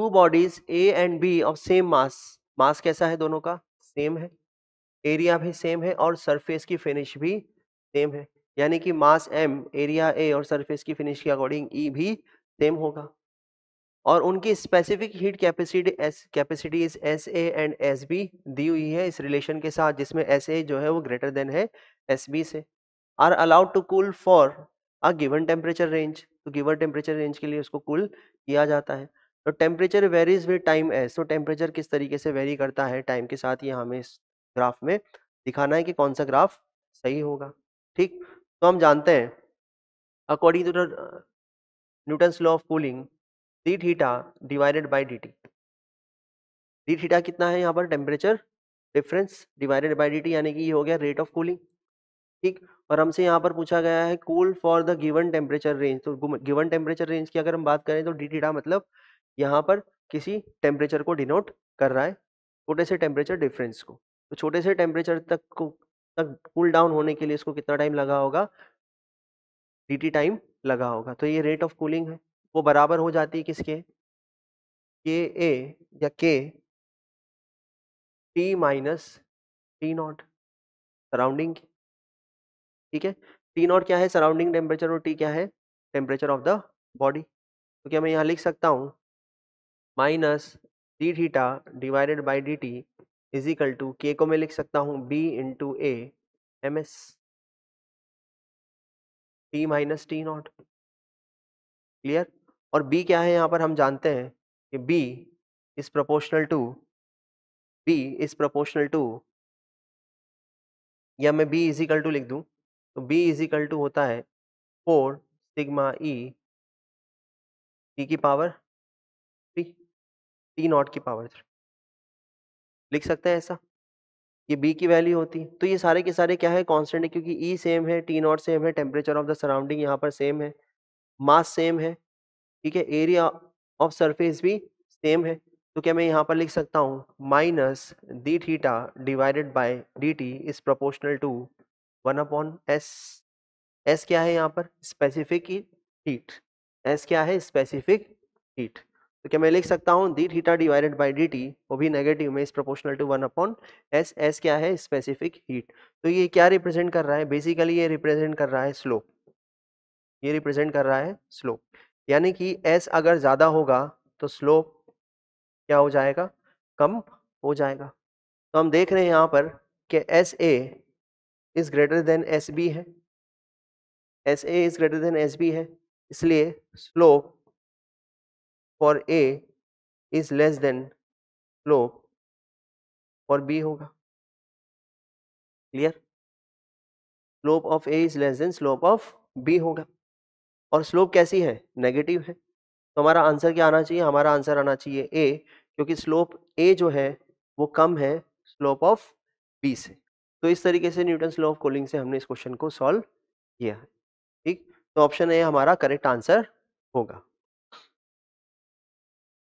to bodies A and B of same mass mass कैसा है दोनों का सेम है एरिया भी सेम है और सरफेस की फिनिश भी सेम है यानी कि मास एम एरिया ए और सरफेस की फिनिश के अकॉर्डिंग ई e भी सेम होगा और उनकी specific heat capacity S is S A and S B दी हुई है इस रिलेशन के साथ जिसमें एस ए जो है वो ग्रेटर देन है एस बी से are allowed to cool for a given temperature range तो गिवन टेम्परेचर रेंज के लिए उसको कूल cool किया जाता है तो temperature varies with time as तो टेम्परेचर किस तरीके से वेरी करता है टाइम के साथ ये हमें इस ग्राफ में दिखाना है कि कौन सा ग्राफ सही होगा ठीक तो हम जानते हैं according to the Newton's law of cooling d theta divided by d t d theta कितना है यहाँ पर temperature difference divided by d t यानी कि ये हो गया रेट ऑफ कूलिंग ठीक और हमसे यहाँ पर पूछा गया है cool for the given temperature range तो गिवन टेम्परेचर रेंज की अगर हम बात करें तो डी थीटा मतलब यहाँ पर किसी टेम्परेचर को डिनोट कर रहा है छोटे से टेम्परेचर डिफरेंस को तो छोटे से टेम्परेचर तक को तक कूल डाउन होने के लिए इसको कितना टाइम लगा होगा डी टाइम लगा होगा तो ये रेट ऑफ कूलिंग है वो बराबर हो जाती है किसके के ए या k T minus T naught surrounding ठीक है टी नॉट क्या है सराउंडिंग टेम्परेचर और टी क्या है टेम्परेचर ऑफ द बॉडी तो क्या मैं यहाँ लिख सकता हूँ minus d theta divided by d t is equal to k को मैं लिख सकता हूँ B into A M S T minus T naught clear और बी क्या है यहाँ पर हम जानते हैं कि B is proportional to B is proportional to या मैं बी इजिकल टू लिख दूँ तो बी इजिकल टू होता है फोर सिग्मा ई e, की पावर थ्री टी नॉट की पावर थ्री लिख सकते हैं ऐसा ये बी की वैल्यू होती तो ये सारे के सारे क्या है कॉन्स्टेंट है क्योंकि ई e सेम है टी नॉट सेम है टेम्परेचर ऑफ द सराउंडिंग यहाँ पर सेम है मास सेम है ठीक है एरिया ऑफ सरफेस भी सेम है तो क्या मैं यहाँ पर लिख सकता हूँ minus d theta divided by d t is proportional to one upon S S क्या है यहाँ पर स्पेसिफिक हीट एस क्या है स्पेसिफिक हीट तो क्या मैं लिख सकता हूँ d theta divided by d t वो भी नेगेटिव में is proportional to one upon S S क्या है स्पेसिफिक हीट तो ये क्या रिप्रेजेंट कर रहा है बेसिकली ये रिप्रेजेंट कर रहा है स्लोप ये रिप्रेजेंट कर रहा है स्लोप यानी कि एस अगर ज़्यादा होगा तो स्लोप क्या हो जाएगा कम हो जाएगा तो हम देख रहे हैं यहाँ पर कि S A is greater than S B है S A is greater than S B है इसलिए slope for A is less than slope for B होगा clear slope of A is less than slope of B होगा और slope कैसी है negative है तो हमारा आंसर क्या आना चाहिए हमारा आंसर आना चाहिए ए क्योंकि स्लोप ए जो है वो कम है स्लोप ऑफ बी से तो इस तरीके से न्यूटन स्लो ऑफ कोलिंग से हमने इस क्वेश्चन को सॉल्व किया है ठीक तो ऑप्शन ए हमारा करेक्ट आंसर होगा